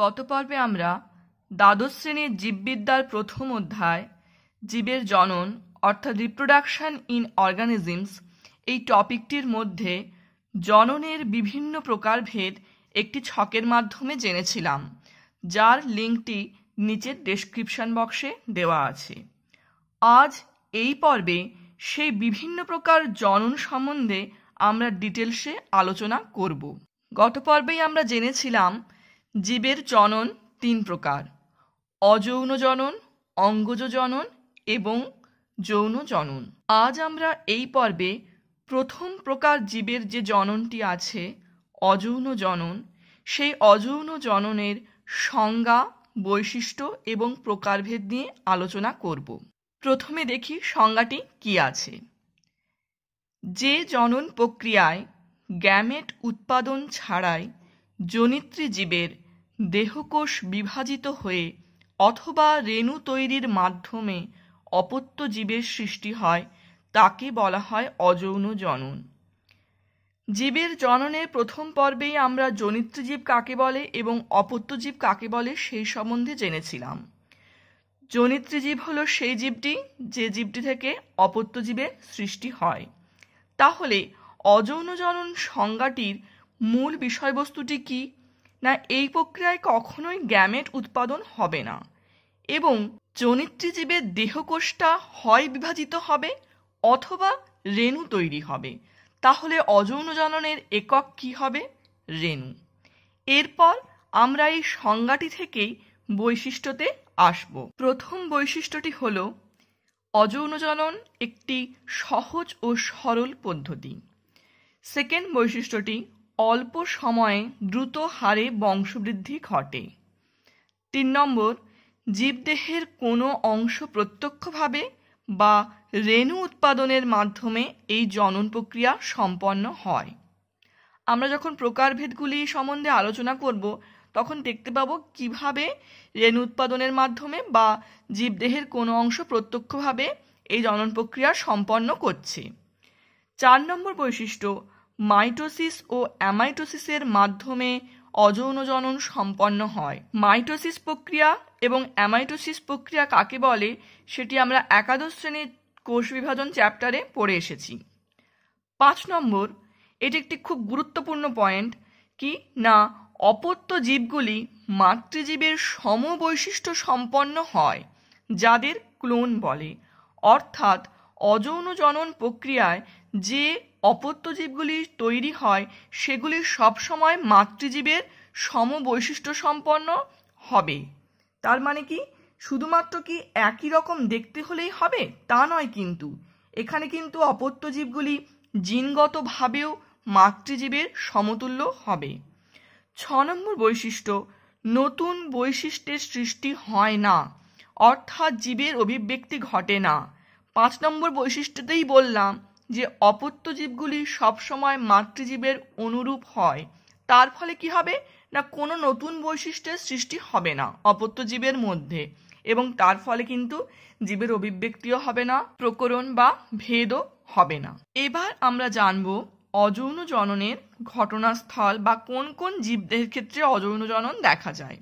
গত পর্বে আমরা দ্বাদশ শ্রেণীর জীববিদ্যার প্রথম অধ্যায় জীবের জনন অর্থাৎ রিপ্রোডাকশন ইন অর্গানিজমস এই টপিকটির মধ্যে জননের বিভিন্ন প্রকারভেদ একটি ছকের মাধ্যমে জেনেছিলাম যার লিঙ্কটি নিচের ডেসক্রিপশন বক্সে দেওয়া আছে আজ এই পর্বে সেই বিভিন্ন প্রকার জনন সম্বন্ধে আমরা ডিটেলসে আলোচনা করব গত পর্বেই আমরা জেনেছিলাম জীবের জনন তিন প্রকার অযৌন জনন অঙ্গজ জনন এবং যৌন জনন আজ আমরা এই পর্বে প্রথম প্রকার জীবের যে জননটি আছে অযৌন জনন সেই অযৌন জননের সংজ্ঞা বৈশিষ্ট্য এবং প্রকারভেদ নিয়ে আলোচনা করব প্রথমে দেখি সংজ্ঞাটি কি আছে যে জনন প্রক্রিয়ায় গ্যামেট উৎপাদন ছাড়াই জনিত্রী জীবের দেহকোষ বিভাজিত হয়ে অথবা রেণু তৈরির মাধ্যমে অপত্য জীবের সৃষ্টি হয় তাকে বলা হয় অযৌন জনন জীবের জননের প্রথম পর্বেই আমরা জনিত্রীজীব কাকে বলে এবং অপত্যজীব কাকে বলে সেই সম্বন্ধে জেনেছিলাম জনিত্রীজীব হল সেই জীবটি যে জীবটি থেকে অপত্যজীবের সৃষ্টি হয় তাহলে অযৌন জনন সংজ্ঞাটির মূল বিষয়বস্তুটি কী না এই প্রক্রিয়ায় কখনোই গ্যামেট উৎপাদন হবে না এবং চনিত্রী জীবের দেহকোষটা হয় বিভাজিত হবে অথবা রেণু তৈরি হবে তাহলে অযৌন জননের একক কি হবে রেণু এরপর আমরা এই সংজ্ঞাটি থেকেই বৈশিষ্ট্যতে আসব প্রথম বৈশিষ্ট্যটি হল অযৌন জনন একটি সহজ ও সরল পদ্ধতি সেকেন্ড বৈশিষ্ট্যটি অল্প সময়ে দ্রুত হারে বংশবৃদ্ধি ঘটে তিন নম্বর জীবদেহের কোনো অংশ প্রত্যক্ষভাবে বা রেণু উৎপাদনের মাধ্যমে এই জনন প্রক্রিয়া সম্পন্ন হয় আমরা যখন প্রকারভেদগুলি সম্বন্ধে আলোচনা করব তখন দেখতে পাব কিভাবে রেণু উৎপাদনের মাধ্যমে বা জীবদেহের কোনো অংশ প্রত্যক্ষভাবে এই জনন প্রক্রিয়া সম্পন্ন করছে চার নম্বর বৈশিষ্ট্য মাইটোসিস ও অ্যামাইটোসিসের মাধ্যমে অযৌন জনন সম্পন্ন হয় মাইটোসিস প্রক্রিয়া এবং অ্যামাইটোসিস প্রক্রিয়া কাকে বলে সেটি আমরা একাদশ শ্রেণীর কোষ বিভাজন চ্যাপ্টারে পড়ে এসেছি পাঁচ নম্বর এটি একটি খুব গুরুত্বপূর্ণ পয়েন্ট কি না অপত্য জীবগুলি মাতৃজীবের সমবৈশিষ্ট্য সম্পন্ন হয় যাদের ক্লোন বলে অর্থাৎ অযৌন জনন প্রক্রিয়ায় যে অপত্য জীবগুলি তৈরি হয় সেগুলি সবসময় মাতৃজীবের সমবৈশিষ্ট্য সম্পন্ন হবে তার মানে কি শুধুমাত্র কি একই রকম দেখতে হলেই হবে তা নয় কিন্তু এখানে কিন্তু অপত্য জীবগুলি জিনগতভাবেও মাতৃজীবের সমতুল্য হবে ছ নম্বর বৈশিষ্ট্য নতুন বৈশিষ্ট্যের সৃষ্টি হয় না অর্থাৎ জীবের অভিব্যক্তি ঘটে না পাঁচ নম্বর বৈশিষ্ট্যতেই বললাম যে অপত্য জীবগুলি সবসময় মাতৃজীবের অনুরূপ হয় তার ফলে কি হবে না কোনো নতুন বৈশিষ্ট্যের সৃষ্টি হবে না অপত্য জীবের মধ্যে এবং তার ফলে কিন্তু জীবের অভিব্যক্তিও হবে না প্রকরণ বা ভেদও হবে না এবার আমরা জানব অযৌন জননের ঘটনাস্থল বা কোন কোন জীবদের ক্ষেত্রে অযৌন জনন দেখা যায়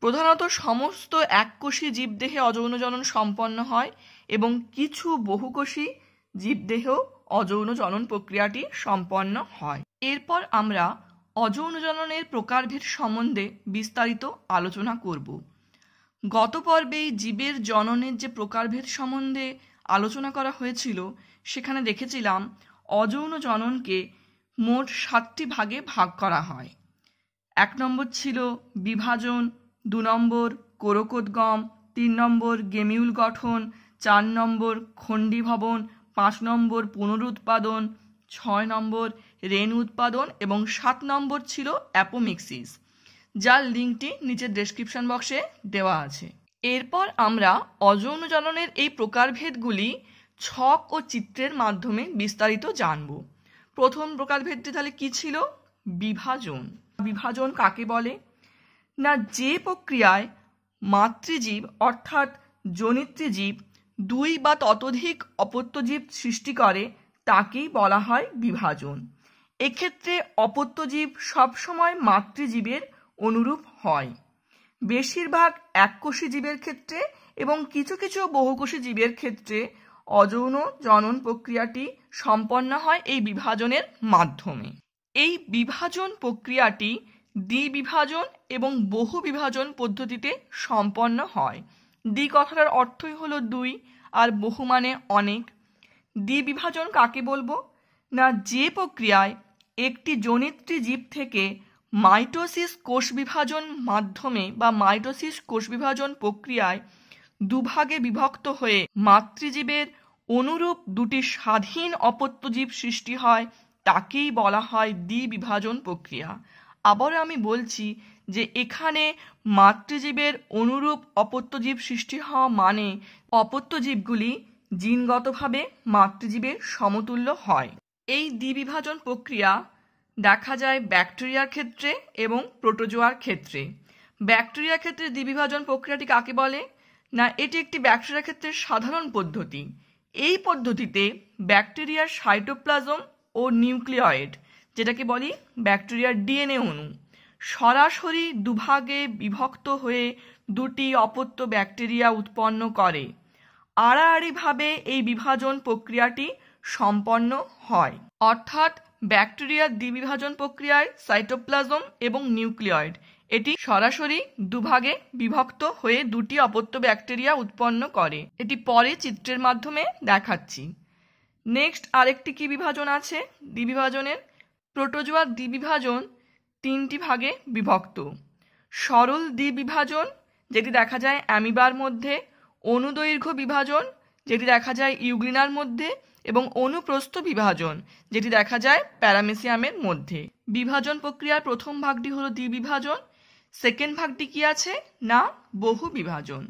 প্রধানত সমস্ত এককোষী জীবদেহে অযৌন জনন সম্পন্ন হয় এবং কিছু বহুকোষী জীবদেহেও অযৌন জনন প্রক্রিয়াটি সম্পন্ন হয় এরপর আমরা অযৌন জননের প্রকারভেদ সম্বন্ধে বিস্তারিত আলোচনা করব গত পর্বে জীবের জননের যে প্রকারভেদ সম্বন্ধে আলোচনা করা হয়েছিল সেখানে দেখেছিলাম অযৌন জননকে মোট সাতটি ভাগে ভাগ করা হয় এক নম্বর ছিল বিভাজন দু নম্বর কোরকোদগম তিন নম্বর গেমিউল গঠন চার নম্বর খণ্ডীভবন পাঁচ নম্বর পুনরুৎপাদন ছয় নম্বর রেন উৎপাদন এবং সাত নম্বর ছিল অ্যাপোমিক্সিস যার লিঙ্কটি নিচের ডেসক্রিপশন বক্সে দেওয়া আছে এরপর আমরা অযৌন জননের এই প্রকারভেদগুলি ছক ও চিত্রের মাধ্যমে বিস্তারিত জানব প্রথম প্রকারভেদটি তাহলে কি ছিল বিভাজন বিভাজন কাকে বলে না যে প্রক্রিয়ায় মাতৃজীব অর্থাৎ জীব দুই বা ততোধিক অপত্যজীব সৃষ্টি করে তাকেই বলা হয় বিভাজন এক্ষেত্রে অপত্যজীব সবসময় মাতৃজীবের অনুরূপ হয় বেশিরভাগ এককোষী জীবের ক্ষেত্রে এবং কিছু কিছু বহুকোষী জীবের ক্ষেত্রে অযৌন জনন প্রক্রিয়াটি সম্পন্ন হয় এই বিভাজনের মাধ্যমে এই বিভাজন প্রক্রিয়াটি দ্বিবিভাজন এবং বহু বিভাজন পদ্ধতিতে সম্পন্ন হয় দ্বি কথাটার অর্থই হলো দুই আর বহু মানে অনেক দ্বিবিভাজন কাকে বলবো না যে প্রক্রিয়ায় একটি জনিত্রী জীব থেকে মাইটোসিস কোষ বিভাজন মাধ্যমে বা মাইটোসিস কোষ বিভাজন প্রক্রিয়ায় দুভাগে বিভক্ত হয়ে মাতৃজীবের অনুরূপ দুটি স্বাধীন অপত্যজীব সৃষ্টি হয় তাকেই বলা হয় দ্বিবিভাজন প্রক্রিয়া আবার আমি বলছি যে এখানে মাতৃজীবের অনুরূপ অপত্যজীব সৃষ্টি হওয়া মানে অপত্যজীবগুলি জিনগতভাবে মাতৃজীবের সমতুল্য হয় এই দ্বিবিভাজন প্রক্রিয়া দেখা যায় ব্যাকটেরিয়ার ক্ষেত্রে এবং প্রোটোজোয়ার ক্ষেত্রে ব্যাকটেরিয়ার ক্ষেত্রে দ্বিবিভাজন প্রক্রিয়াটি কাকে বলে না এটি একটি ব্যাকটেরিয়া ক্ষেত্রে সাধারণ পদ্ধতি এই পদ্ধতিতে ব্যাকটেরিয়ার সাইটোপ্লাজম ও নিউক্লিয়েড যেটাকে বলি ব্যাকটেরিয়ার ডিএনএ অণু সরাসরি দুভাগে বিভক্ত হয়ে দুটি অপত্য ব্যাকটেরিয়া উৎপন্ন করে আড়াআড়িভাবে এই বিভাজন প্রক্রিয়াটি সম্পন্ন হয় অর্থাৎ ব্যাকটেরিয়ার দ্বিবিভাজন প্রক্রিয়ায় সাইটোপ্লাজম এবং নিউক্লিয়েড এটি সরাসরি দুভাগে বিভক্ত হয়ে দুটি অপত্য ব্যাকটেরিয়া উৎপন্ন করে এটি পরে চিত্রের মাধ্যমে দেখাচ্ছি নেক্সট আরেকটি কি বিভাজন আছে দ্বিবিভাজনের প্রোটোজোয়ার দ্বিবিভাজন তিনটি ভাগে বিভক্ত সরল দ্বিবিভাজন যেটি দেখা যায় অ্যামিবার মধ্যে অনুদৈর্ঘ্য বিভাজন যেটি দেখা যায় ইউগ্রিনার মধ্যে এবং অনুপ্রস্থ বিভাজন যেটি দেখা যায় প্যারামেসিয়ামের মধ্যে বিভাজন প্রক্রিয়ার প্রথম ভাগটি হলো দ্বিবিভাজন সেকেন্ড ভাগটি কি আছে না বহু বিভাজন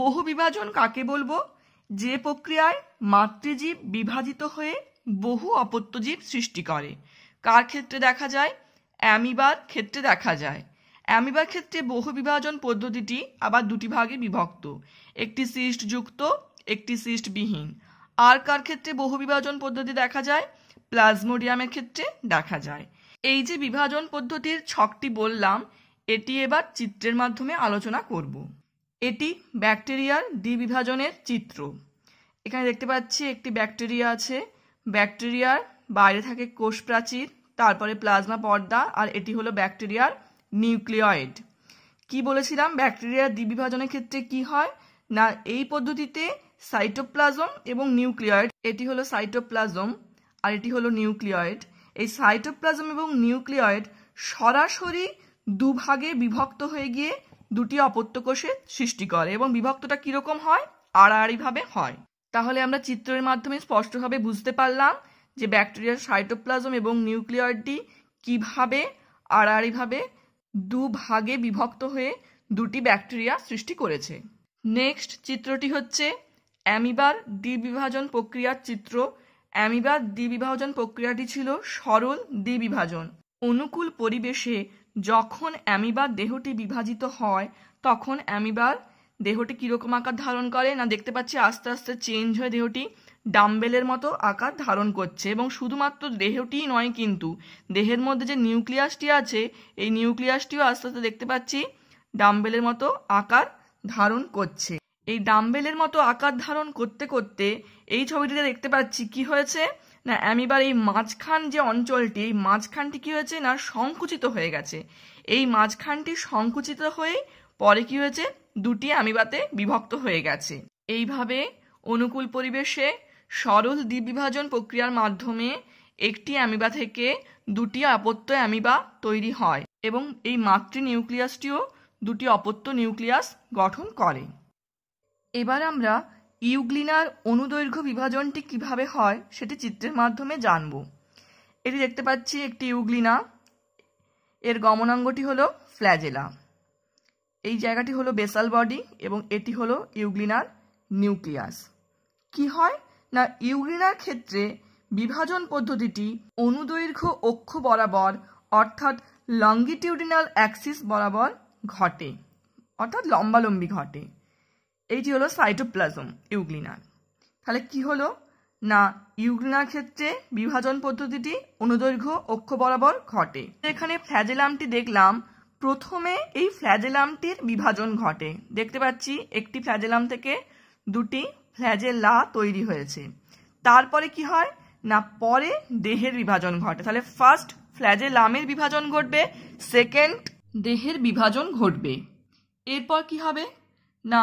বহু বিভাজন কাকে বলবো যে প্রক্রিয়ায় মাতৃজীব বিভাজিত হয়ে বহু অপত্যজীব সৃষ্টি করে কার ক্ষেত্রে দেখা যায় অ্যামিবার ক্ষেত্রে দেখা যায় অ্যামিবার ক্ষেত্রে বহু বিভাজন পদ্ধতিটি আবার দুটি ভাগে বিভক্ত একটি যুক্ত একটি সিস্ট বিহীন আর কার ক্ষেত্রে বহু বিভাজন পদ্ধতি দেখা যায় প্লাজমোডিয়ামের ক্ষেত্রে দেখা যায় এই যে বিভাজন পদ্ধতির ছকটি বললাম এটি এবার চিত্রের মাধ্যমে আলোচনা করব এটি ব্যাকটেরিয়ার দ্বিবিভাজনের চিত্র এখানে দেখতে পাচ্ছি একটি ব্যাকটেরিয়া আছে ব্যাকটেরিয়ার বাইরে থাকে কোষ প্রাচীর তারপরে প্লাজমা পর্দা আর এটি হলো ব্যাকটেরিয়ার নিউক্লিয়েড কি বলেছিলাম ব্যাকটেরিয়ার দ্বিবিভাজনের ক্ষেত্রে কি হয় না এই পদ্ধতিতে সাইটোপ্লাজম এবং নিউক্লিয়েড এটি হলো সাইটোপ্লাজম আর এটি হলো নিউক্লিয়েড এই সাইটোপ্লাজম এবং নিউক্লিয়েড সরাসরি দুভাগে বিভক্ত হয়ে গিয়ে দুটি অপত্য সৃষ্টি করে এবং বিভক্তটা কিরকম হয় আড়াআড়িভাবে হয় তাহলে আমরা চিত্রের মাধ্যমে স্পষ্টভাবে বুঝতে পারলাম যে ব্যাকটেরিয়ার সাইটোপ্লাজম এবং নিউক্লিয়ারটি কিভাবে আড়াআড়িভাবে দুভাগে বিভক্ত হয়ে দুটি ব্যাকটেরিয়া সৃষ্টি করেছে নেক্সট চিত্রটি হচ্ছে অ্যামিবার দ্বিবিভাজন প্রক্রিয়ার চিত্র অ্যামিবার দ্বিবিভাজন প্রক্রিয়াটি ছিল সরল দ্বিবিভাজন অনুকূল পরিবেশে যখন অ্যামিবার দেহটি বিভাজিত হয় তখন অ্যামিবার দেহটি কীরকম আকার ধারণ করে না দেখতে পাচ্ছি আস্তে আস্তে চেঞ্জ হয়ে দেহটি ডাম্বেলের মতো আকার ধারণ করছে এবং শুধুমাত্র দেহটিই নয় কিন্তু দেহের মধ্যে যে নিউক্লিয়াসটি আছে এই নিউক্লিয়াসটিও আস্তে আস্তে দেখতে পাচ্ছি ডাম্বেলের মতো আকার ধারণ করছে এই ডাম্বেলের মতো আকার ধারণ করতে করতে এই ছবিটিতে দেখতে পাচ্ছি কি হয়েছে না অ্যামিবার এই মাঝখান যে অঞ্চলটি এই মাঝখানটি কি হয়েছে না সংকুচিত হয়ে গেছে এই মাঝখানটি সংকুচিত হয়ে পরে কি হয়েছে দুটি অ্যামিবাতে বিভক্ত হয়ে গেছে এইভাবে অনুকূল পরিবেশে সরল দ্বিবিভাজন প্রক্রিয়ার মাধ্যমে একটি অ্যামিবা থেকে দুটি অপত্য অ্যামিবা তৈরি হয় এবং এই মাতৃ নিউক্লিয়াসটিও দুটি অপত্য নিউক্লিয়াস গঠন করে এবার আমরা ইউগ্লিনার অনুদৈর্ঘ্য বিভাজনটি কিভাবে হয় সেটি চিত্রের মাধ্যমে জানব এটি দেখতে পাচ্ছি একটি ইউগ্লিনা এর গমনাঙ্গটি হলো ফ্ল্যাজেলা এই জায়গাটি হলো বেসাল বডি এবং এটি হলো ইউগ্লিনার নিউক্লিয়াস কি হয় না ইউরিনার ক্ষেত্রে বিভাজন পদ্ধতিটি অনুদৈর্ঘ্য অক্ষ বরাবর অর্থাৎ লঙ্গিটিউডিনাল অ্যাক্সিস বরাবর ঘটে অর্থাৎ লম্বালম্বি ঘটে এইটি হলো সাইটোপ্লাজম ইউগ্লিনার তাহলে কি হলো না ইউগ্লিনার ক্ষেত্রে বিভাজন পদ্ধতিটি অনুদৈর্ঘ্য অক্ষ বরাবর ঘটে এখানে ফ্ল্যাজেলামটি দেখলাম প্রথমে এই ফ্ল্যাজেলামটির বিভাজন ঘটে দেখতে পাচ্ছি একটি ফ্ল্যাজেলাম থেকে দুটি ফ্ল্যাজেলা তৈরি হয়েছে তারপরে কি হয় না পরে দেহের বিভাজন ঘটে তাহলে ফার্স্ট ফ্ল্যাজেলামের বিভাজন ঘটবে সেকেন্ড দেহের বিভাজন ঘটবে এরপর কি হবে না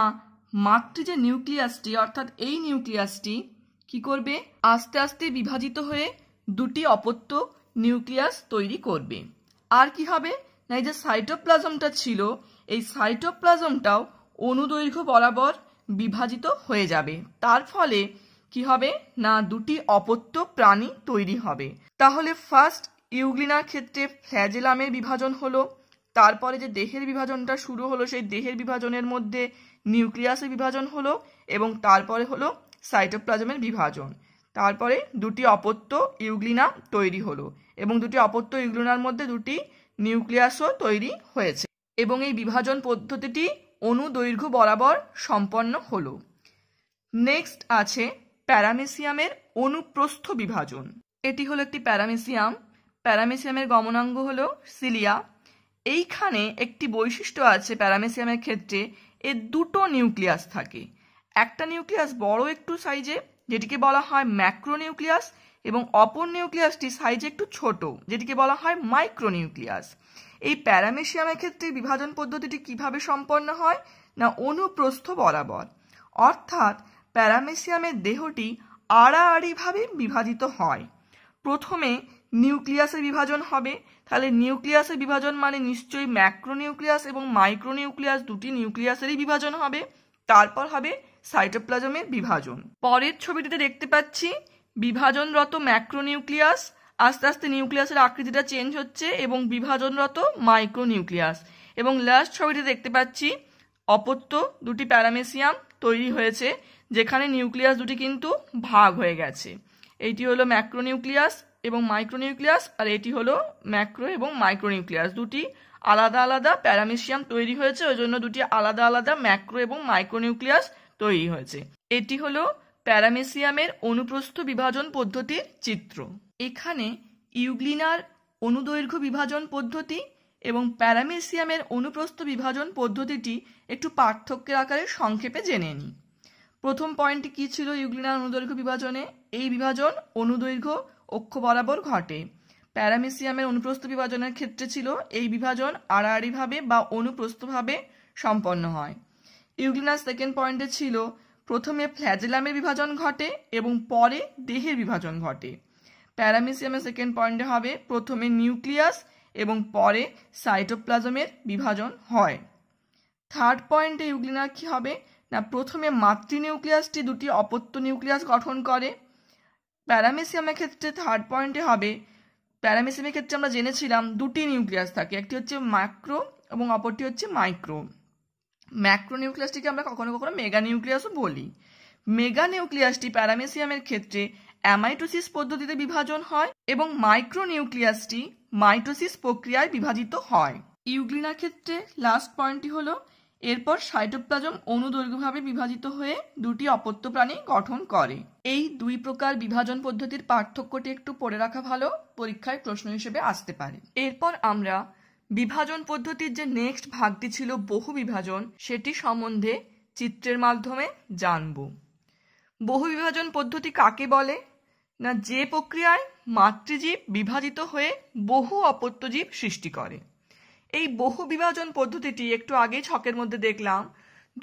মাতৃ যে নিউক্লিয়াসটি অর্থাৎ এই নিউক্লিয়াসটি কি করবে আস্তে আস্তে বিভাজিত হয়ে দুটি অপত্য নিউক্লিয়াস তৈরি করবে আর কি হবে না এই যে সাইটোপ্লাজমটা ছিল এই সাইটোপ্লাজমটাও অনুদৈর্ঘ্য বরাবর বিভাজিত হয়ে যাবে তার ফলে কি হবে না দুটি অপত্য প্রাণী তৈরি হবে তাহলে ফার্স্ট ইউগ্লিনার ক্ষেত্রে ফ্ল্যাজেলামের বিভাজন হলো তারপরে যে দেহের বিভাজনটা শুরু হলো সেই দেহের বিভাজনের মধ্যে নিউক্লিয়াসের বিভাজন হলো এবং তারপরে হলো সাইটোপ্লাজমের বিভাজন তারপরে দুটি অপত্য ইউগ্লিনা তৈরি হলো এবং দুটি অপত্য ইউগ্লিনার মধ্যে দুটি নিউক্লিয়াসও তৈরি হয়েছে এবং এই বিভাজন পদ্ধতিটি অনুদৈর্ঘ্য বরাবর সম্পন্ন হল নেক্সট আছে প্যারামেসিয়ামের অনুপ্রস্থ বিভাজন এটি হলো একটি প্যারামেসিয়াম প্যারামেসিয়ামের গমনাঙ্গ হল সিলিয়া এইখানে একটি বৈশিষ্ট্য আছে প্যারামেসিয়ামের ক্ষেত্রে এর দুটো নিউক্লিয়াস থাকে একটা নিউক্লিয়াস বড় একটু সাইজে যেটিকে বলা হয় ম্যাক্রো নিউক্লিয়াস এবং অপর নিউক্লিয়াসটি সাইজে একটু ছোট যেটিকে বলা হয় মাইক্রো নিউক্লিয়াস এই প্যারামেশিয়ামের ক্ষেত্রে বিভাজন পদ্ধতিটি কিভাবে সম্পন্ন হয় না অনুপ্রস্থ বরাবর অর্থাৎ প্যারামেশিয়ামের দেহটি আড়াআড়িভাবে বিভাজিত হয় প্রথমে নিউক্লিয়াসের বিভাজন হবে তাহলে নিউক্লিয়াসের বিভাজন মানে নিশ্চয়ই ম্যাক্রোনিউক্লিয়াস এবং মাইক্রোনিউক্লিয়াস দুটি নিউক্লিয়াসেরই বিভাজন হবে তারপর হবে সাইটোপ্লাজমের বিভাজন পরের ছবিটিতে দেখতে পাচ্ছি বিভাজনরত ম্যাক্রোনিউক্লিয়াস আস্তে আস্তে নিউক্লিয়াসের আকৃতিটা চেঞ্জ হচ্ছে এবং বিভাজনরত মাইক্রো নিউক্লিয়াস এবং লাস্ট ছবিতে দেখতে পাচ্ছি অপত্য দুটি প্যারামেসিয়াম তৈরি হয়েছে যেখানে নিউক্লিয়াস দুটি কিন্তু ভাগ হয়ে গেছে এইটি হলো নিউক্লিয়াস এবং মাইক্রো নিউক্লিয়াস আর এটি হলো ম্যাক্রো এবং মাইক্রো নিউক্লিয়াস দুটি আলাদা আলাদা প্যারামেসিয়াম তৈরি হয়েছে ওই জন্য দুটি আলাদা আলাদা ম্যাক্রো এবং মাইক্রো নিউক্লিয়াস তৈরি হয়েছে এটি হলো প্যারামেসিয়ামের অনুপ্রস্থ বিভাজন পদ্ধতির চিত্র এখানে ইউগ্লিনার অনুদৈর্ঘ্য বিভাজন পদ্ধতি এবং প্যারামেসিয়ামের অনুপ্রস্থ বিভাজন পদ্ধতিটি একটু পার্থক্যের আকারে সংক্ষেপে জেনে নিই প্রথম পয়েন্টটি কী ছিল ইউগ্লিনার অনুদৈর্ঘ্য বিভাজনে এই বিভাজন অনুদৈর্ঘ্য অক্ষ বরাবর ঘটে প্যারামেসিয়ামের অনুপ্রস্থ বিভাজনের ক্ষেত্রে ছিল এই বিভাজন আড়াআড়িভাবে বা অনুপ্রস্থভাবে সম্পন্ন হয় ইউগ্লিনার সেকেন্ড পয়েন্টে ছিল প্রথমে ফ্ল্যাজেলামের বিভাজন ঘটে এবং পরে দেহের বিভাজন ঘটে প্যারামিসিয়ামের সেকেন্ড পয়েন্টে হবে প্রথমে নিউক্লিয়াস এবং পরে সাইটোপ্লাজমের বিভাজন হয় থার্ড পয়েন্টে ইউগ্লিনার কী হবে না প্রথমে মাতৃ নিউক্লিয়াসটি দুটি অপত্য নিউক্লিয়াস গঠন করে প্যারামেসিয়ামের ক্ষেত্রে থার্ড পয়েন্টে হবে প্যারামেসিয়ামের ক্ষেত্রে আমরা জেনেছিলাম দুটি নিউক্লিয়াস থাকে একটি হচ্ছে ম্যাক্রো এবং অপরটি হচ্ছে মাইক্রো ম্যাক্রোনিউক্লিয়াসটিকে আমরা কখনো কখনো মেগানিউক্লিয়াসও বলি মেগানিউক্লিয়াসটি প্যারামেসিয়ামের ক্ষেত্রে অ্যামাইটোসিস পদ্ধতিতে বিভাজন হয় এবং মাইক্রোনিউক্লিয়াসটি মাইটোসিস প্রক্রিয়ায় বিভাজিত হয় ইউগ্লিনার ক্ষেত্রে লাস্ট পয়েন্টটি হলো এরপর সাইটোপ্লাজম অনুদৈর্ঘ্যভাবে বিভাজিত হয়ে দুটি অপত্য প্রাণী গঠন করে এই দুই প্রকার বিভাজন পদ্ধতির পার্থক্যটি একটু পড়ে রাখা ভালো পরীক্ষায় প্রশ্ন হিসেবে আসতে পারে এরপর আমরা বিভাজন পদ্ধতির যে নেক্সট ভাগটি ছিল বহু বিভাজন সেটি সম্বন্ধে চিত্রের মাধ্যমে জানব বহু বিভাজন পদ্ধতি কাকে বলে না যে প্রক্রিয়ায় মাতৃজীব বিভাজিত হয়ে বহু অপত্যজীব সৃষ্টি করে এই বহু বিভাজন পদ্ধতিটি একটু আগে ছকের মধ্যে দেখলাম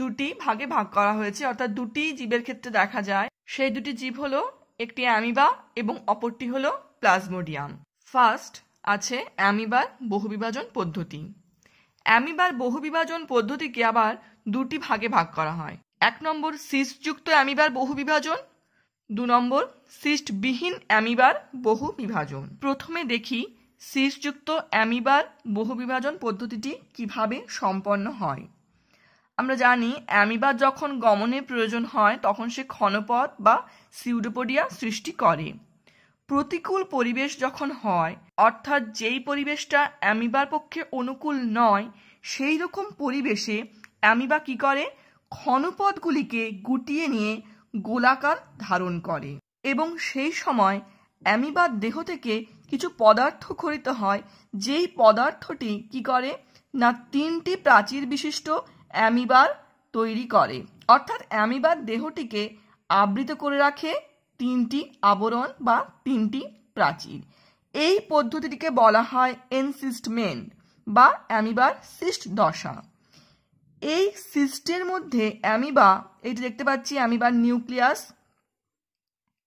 দুটি ভাগে ভাগ করা হয়েছে অর্থাৎ দুটি জীবের ক্ষেত্রে দেখা যায় সেই দুটি জীব হলো একটি অ্যামিবা এবং অপরটি হলো প্লাজমোডিয়াম ফার্স্ট আছে অ্যামিবার বহুবিভাজন পদ্ধতি অ্যামিবার বহুবিভাজন পদ্ধতিকে আবার দুটি ভাগে ভাগ করা হয় এক নম্বর সিস্টযুক্ত অ্যামিবার বহুবিভাজন দু নম্বর সিস্টবিহীন অ্যামিবার বহু বিভাজন প্রথমে দেখি সিস্টযুক্ত অ্যামিবার বহুবিভাজন পদ্ধতিটি কিভাবে সম্পন্ন হয় আমরা জানি অ্যামিবার যখন গমনের প্রয়োজন হয় তখন সে ক্ষণপথ বা সিউডোপোডিয়া সৃষ্টি করে প্রতিকূল পরিবেশ যখন হয় অর্থাৎ যেই পরিবেশটা অ্যামিবার পক্ষে অনুকূল নয় সেই রকম পরিবেশে অ্যামিবা কী করে ক্ষণপদগুলিকে গুটিয়ে নিয়ে গোলাকার ধারণ করে এবং সেই সময় অ্যামিবার দেহ থেকে কিছু পদার্থ খরিত হয় যেই পদার্থটি কি করে না তিনটি প্রাচীর বিশিষ্ট অ্যামিবার তৈরি করে অর্থাৎ অ্যামিবার দেহটিকে আবৃত করে রাখে তিনটি আবরণ বা তিনটি প্রাচীর এই পদ্ধতিটিকে বলা হয় এনসিস্টমেন্ট বা অ্যামিবার সিস্ট দশা এই সিস্টের মধ্যে অ্যামিবা এটি দেখতে পাচ্ছি অ্যামিবার নিউক্লিয়াস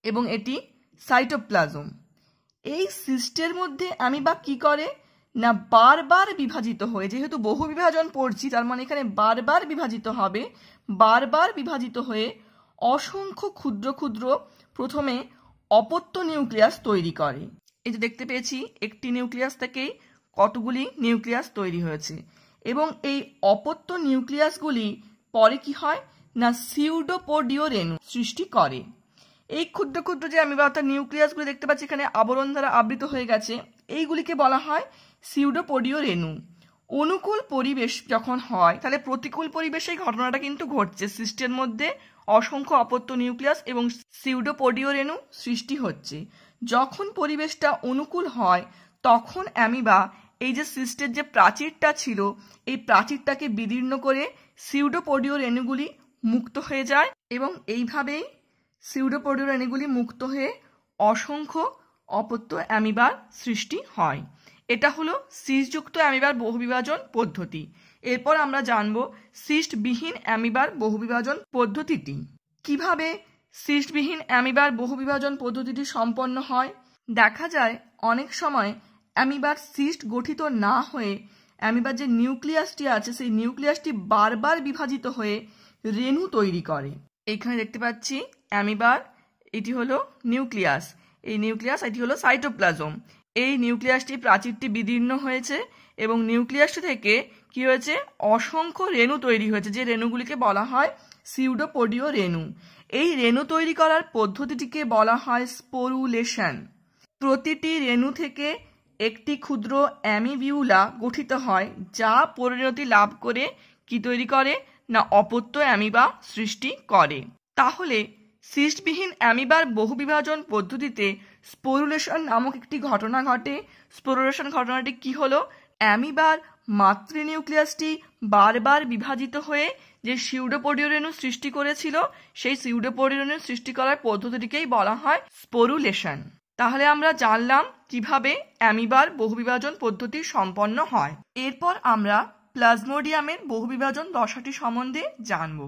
এবং এটি সাইটোপ্লাজম এই সিস্টের মধ্যে অ্যামিবা কি করে না বারবার বিভাজিত হয়ে যেহেতু বহু বিভাজন পড়ছি তার মানে এখানে বারবার বিভাজিত হবে বারবার বিভাজিত হয়ে অসংখ্য ক্ষুদ্র ক্ষুদ্র প্রথমে অপত্য নিউক্লিয়াস তৈরি করে এই যে দেখতে পেয়েছি একটি নিউক্লিয়াস থেকেই কতগুলি নিউক্লিয়াস তৈরি হয়েছে এবং এই অপত্য নিউক্লিয়াসগুলি পরে কি হয় না সিউডোপোডিও রেণু সৃষ্টি করে এই ক্ষুদ্র ক্ষুদ্র যে আমি অর্থাৎ নিউক্লিয়াসগুলি দেখতে পাচ্ছি এখানে আবরণ দ্বারা আবৃত হয়ে গেছে এইগুলিকে বলা হয় সিউডোপোডিও রেণু অনুকূল পরিবেশ যখন হয় তাহলে প্রতিকূল পরিবেশে ঘটনাটা কিন্তু ঘটছে সৃষ্টির মধ্যে অসংখ্য অপত্য নিউক্লিয়াস এবং সিউডোপোডিও রেণু সৃষ্টি হচ্ছে যখন পরিবেশটা অনুকূল হয় তখন অ্যামিবা এই যে সিস্টের যে প্রাচীরটা ছিল এই প্রাচীরটাকে বিদীর্ণ করে সিউডোপোডিও রেণুগুলি মুক্ত হয়ে যায় এবং এইভাবেই সিউডোপোডিও রেণুগুলি মুক্ত হয়ে অসংখ্য অপত্য অ্যামিবার সৃষ্টি হয় এটা হলো সিসযুক্ত অ্যামিবার বহুবিভাজন পদ্ধতি এরপর আমরা জানব সিস্টবিহীন অ্যামিবার বহুবিভাজন পদ্ধতিটি কিভাবে সিস্টবিহীন অ্যামিবার বহুবিভাজন পদ্ধতিটি সম্পন্ন হয় দেখা যায় অনেক সময় অ্যামিবার সিস্ট গঠিত না হয়ে অ্যামিবার যে নিউক্লিয়াসটি আছে সেই নিউক্লিয়াসটি বারবার বিভাজিত হয়ে রেণু তৈরি করে এখানে দেখতে পাচ্ছি অ্যামিবার এটি হলো নিউক্লিয়াস এই নিউক্লিয়াস এটি হলো সাইটোপ্লাজম এই নিউক্লিয়াসটি প্রাচীরটি বিদীর্ণ হয়েছে এবং নিউক্লিয়াসটি থেকে কি হয়েছে অসংখ্য রেণু তৈরি হয়েছে যে রেণুগুলিকে বলা হয় সিউডোপোডিও রেণু এই রেণু তৈরি করার পদ্ধতিটিকে বলা হয় স্পোরুলেশন প্রতিটি রেণু থেকে একটি ক্ষুদ্র অ্যামিবিউলা গঠিত হয় যা পরিণতি লাভ করে কি তৈরি করে না অপত্য অ্যামিবা সৃষ্টি করে তাহলে সিস্টবিহীন অ্যামিবার বহুবিভাজন পদ্ধতিতে স্পোরুলেশন নামক একটি ঘটনা ঘটে স্পোরুলেশন ঘটনাটি কি হলো অ্যামিবার মাতৃ নিউক্লিয়াসটি বারবার বিভাজিত হয়ে যে সিউডোপোডিওরেণু সৃষ্টি করেছিল সেই সিউডোপোডিওরেণু সৃষ্টি করার পদ্ধতিটিকেই বলা হয় স্পোরুলেশন তাহলে আমরা জানলাম কিভাবে অ্যামিবার বহুবিভাজন পদ্ধতি সম্পন্ন হয় এরপর আমরা প্লাজমোডিয়ামের বহুবিভাজন দশাটি সম্বন্ধে জানব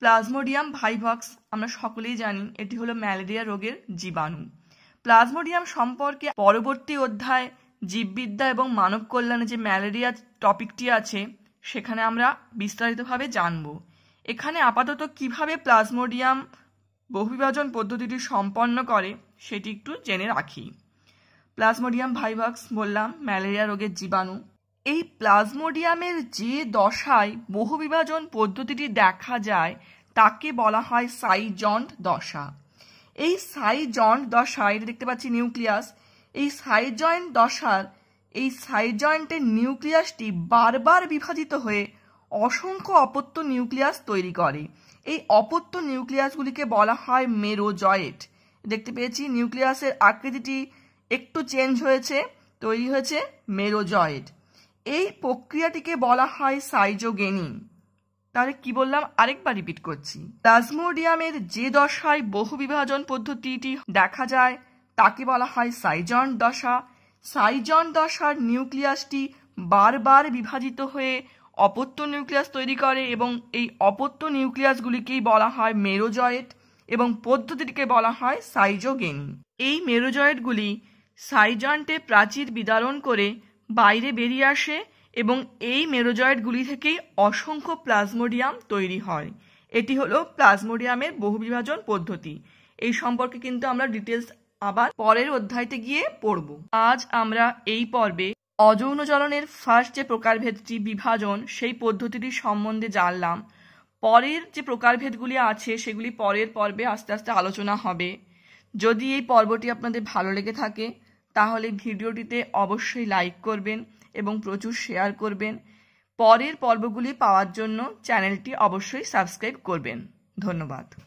প্লাজমোডিয়াম ভাইভক্স আমরা সকলেই জানি এটি হলো ম্যালেরিয়া রোগের জীবাণু প্লাজমোডিয়াম সম্পর্কে পরবর্তী অধ্যায় জীববিদ্যা এবং মানব কল্যাণে যে ম্যালেরিয়া টপিকটি আছে সেখানে আমরা বিস্তারিতভাবে জানব এখানে আপাতত কিভাবে প্লাজমোডিয়াম বহুবিভাজন পদ্ধতিটি সম্পন্ন করে সেটি একটু জেনে রাখি প্লাজমোডিয়াম ভাইভাক্স বললাম ম্যালেরিয়া রোগের জীবাণু এই প্লাজমোডিয়ামের যে দশায় বহুবিভাজন পদ্ধতিটি দেখা যায় তাকে বলা হয় সাইজন্ড দশা এই সাইজন্ড দশায় দেখতে পাচ্ছি নিউক্লিয়াস এই সাইড জয়েন্ট দশার এই সাইড জয়েন্টের নিউক্লিয়াসটি বারবার বিভাজিত হয়ে অসংখ্য অপত্য নিউক্লিয়াস তৈরি করে এই অপত্য নিউক্লিয়াসগুলিকে বলা হয় মেরোজয়েট দেখতে পেয়েছি নিউক্লিয়াসের আকৃতিটি একটু চেঞ্জ হয়েছে তৈরি হয়েছে মেরোজয়েট এই প্রক্রিয়াটিকে বলা হয় সাইজোগেনিন তাহলে কি বললাম আরেকবার রিপিট করছি প্লাজমোডিয়ামের যে দশায় বহু বিভাজন পদ্ধতিটি দেখা যায় তাকে বলা হয় সাইজন দশা সাইজন দশার নিউক্লিয়াসটি বারবার বিভাজিত হয়ে অপত্য নিউক্লিয়াস তৈরি করে এবং এই অপত্য নিউক্লিয়াসগুলিকেই বলা হয় মেরোজয়েট এবং পদ্ধতিটিকে বলা হয় সাইজোগেনি এই মেরোজয়েটগুলি সাইজন্টে প্রাচীর বিদারণ করে বাইরে বেরিয়ে আসে এবং এই মেরোজয়েটগুলি থেকেই অসংখ্য প্লাজমোডিয়াম তৈরি হয় এটি হলো প্লাজমোডিয়ামের বহুবিভাজন পদ্ধতি এই সম্পর্কে কিন্তু আমরা ডিটেলস আবার পরের অধ্যায়তে গিয়ে পড়ব আজ আমরা এই পর্বে অযৌন জ্বলনের ফার্স্ট যে প্রকারভেদটি বিভাজন সেই পদ্ধতিটি সম্বন্ধে জানলাম পরের যে প্রকারভেদগুলি আছে সেগুলি পরের পর্বে আস্তে আস্তে আলোচনা হবে যদি এই পর্বটি আপনাদের ভালো লেগে থাকে তাহলে ভিডিওটিতে অবশ্যই লাইক করবেন এবং প্রচুর শেয়ার করবেন পরের পর্বগুলি পাওয়ার জন্য চ্যানেলটি অবশ্যই সাবস্ক্রাইব করবেন ধন্যবাদ